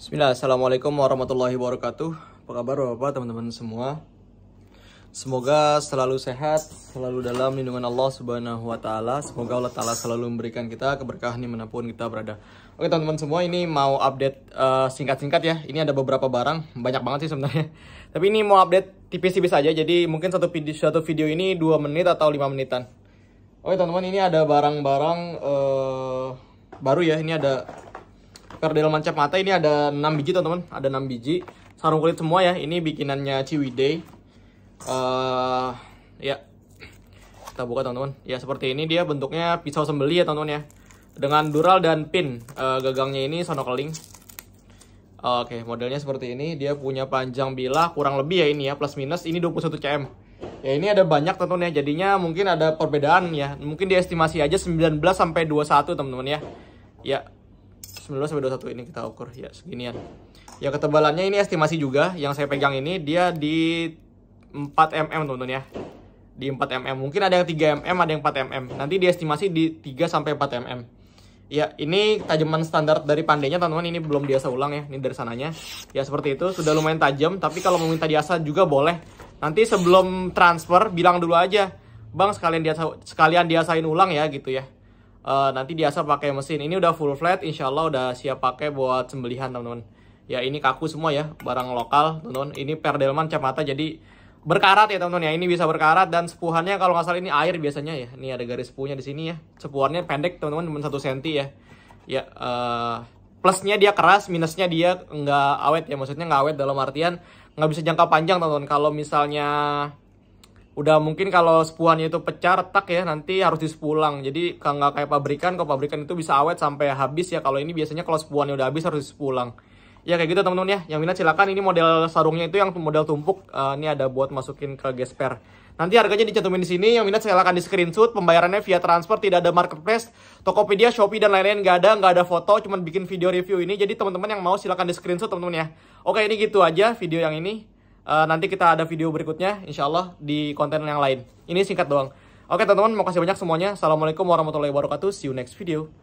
Bismillah, Assalamualaikum warahmatullahi wabarakatuh Apa kabar Bapak, teman-teman semua Semoga selalu sehat, selalu dalam lindungan Allah Subhanahu wa taala. Semoga Allah taala selalu memberikan kita keberkahan dimanapun kita berada. Oke, teman-teman semua, ini mau update eh, singkat-singkat uh, ya. Ini ada beberapa barang, banyak banget sih sebenarnya. Tapi ini mau update tipis-tipis aja. Jadi mungkin satu video satu video ini 2 menit atau 5 menitan. Oke teman-teman ini ada barang-barang uh, baru ya ini ada mancap mata ini ada 6 biji teman-teman ada 6 biji sarung kulit semua ya ini bikinannya Ciwidey uh, ya kita buka teman-teman ya seperti ini dia bentuknya pisau sembeli ya teman-teman ya dengan dural dan pin uh, gagangnya ini sonokeling keling. oke okay, modelnya seperti ini dia punya panjang bilah kurang lebih ya ini ya plus minus ini 21 cm ya ini ada banyak teman-teman ya jadinya mungkin ada perbedaan ya mungkin diestimasi aja 19 sampai 21 teman-teman ya ya 19 sampai 21 ini kita ukur ya seginian. Ya ketebalannya ini estimasi juga yang saya pegang ini dia di 4 mm teman-teman ya. Di 4 mm. Mungkin ada yang 3 mm, ada yang 4 mm. Nanti estimasi di 3 sampai 4 mm. Ya, ini tajaman standar dari pandainya teman-teman ini belum biasa ulang ya, ini dari sananya. Ya seperti itu, sudah lumayan tajam, tapi kalau mau minta diasah juga boleh. Nanti sebelum transfer bilang dulu aja. Bang sekalian dia sekalian diasain ulang ya gitu ya uh, nanti diasah pakai mesin ini udah full flat insya Allah udah siap pakai buat sembelihan teman-teman ya ini kaku semua ya barang lokal teman-teman ini perdelman cap mata jadi berkarat ya teman-teman ya ini bisa berkarat dan sepuhannya kalau nggak salah ini air biasanya ya ini ada garis sepuhnya di sini ya sepuhannya pendek teman-teman cuma satu senti ya ya uh, plusnya dia keras minusnya dia nggak awet ya maksudnya nggak awet dalam artian nggak bisa jangka panjang teman-teman kalau misalnya udah mungkin kalau sepuannya itu pecah retak ya nanti harus dispulang jadi kalau nggak kayak pabrikan kalau pabrikan itu bisa awet sampai habis ya kalau ini biasanya kalau sepuannya udah habis harus dispulang ya kayak gitu teman-teman ya yang minat silakan ini model sarungnya itu yang model tumpuk uh, ini ada buat masukin ke gesper Nanti harganya dicantumin di sini. Yang minat silakan di screenshot. Pembayarannya via transfer, tidak ada marketplace, Tokopedia, Shopee dan lain-lain nggak ada, nggak ada foto, cuman bikin video review ini. Jadi teman-teman yang mau silakan di screenshot teman-teman ya. Oke, ini gitu aja video yang ini. Uh, nanti kita ada video berikutnya, insya Allah, di konten yang lain. Ini singkat doang. Oke teman-teman, makasih banyak semuanya. Assalamualaikum warahmatullahi wabarakatuh. See you next video.